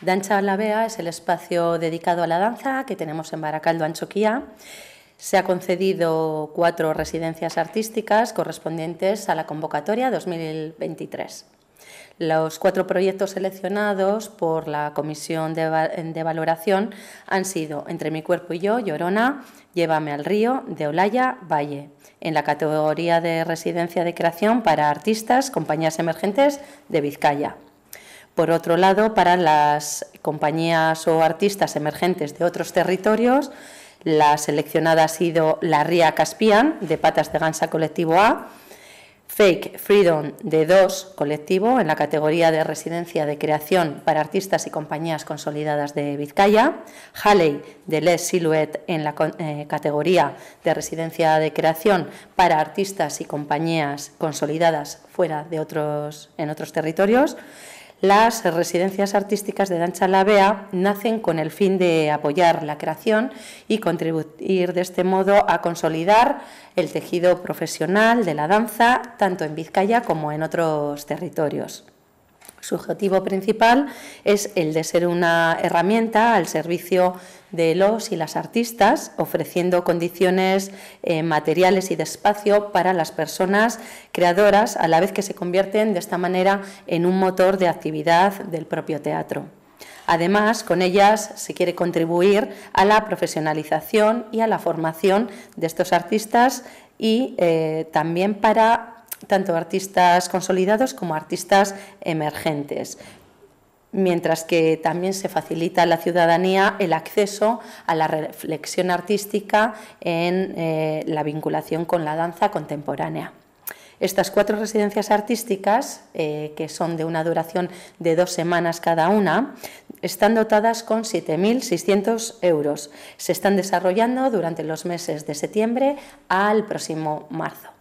Dancha Bea es el espacio dedicado a la danza que tenemos en Baracaldo, Anchoquía. Se ha concedido cuatro residencias artísticas correspondientes a la convocatoria 2023. Los cuatro proyectos seleccionados por la Comisión de, Valoración han sido Entre mi cuerpo y yo, Llorona, Llévame al río, de Olaya, Valle, en la categoría de residencia de creación para artistas, compañías emergentes de Vizcaya. Por otro lado, para las compañías o artistas emergentes de otros territorios, la seleccionada ha sido La Ría Caspian, de Patas de Gansa Colectivo A, Fake Freedom de Dos Colectivo, en la categoría de residencia de creación para artistas y compañías consolidadas de Vizcaya, Halley de Les Silhouette, en la eh, categoría de residencia de creación para artistas y compañías consolidadas fuera de otros, en otros territorios, las residencias artísticas de Dancha Lavea nacen con el fin de apoyar la creación y contribuir de este modo a consolidar el tejido profesional de la danza, tanto en Vizcaya como en otros territorios. Su objetivo principal es el de ser una herramienta al servicio de los y las artistas, ofreciendo condiciones eh, materiales y de espacio para las personas creadoras, a la vez que se convierten de esta manera en un motor de actividad del propio teatro. Además, con ellas se quiere contribuir a la profesionalización y a la formación de estos artistas y eh, también para tanto artistas consolidados como artistas emergentes mientras que también se facilita a la ciudadanía el acceso a la reflexión artística en eh, la vinculación con la danza contemporánea. Estas cuatro residencias artísticas, eh, que son de una duración de dos semanas cada una, están dotadas con 7.600 euros. Se están desarrollando durante los meses de septiembre al próximo marzo.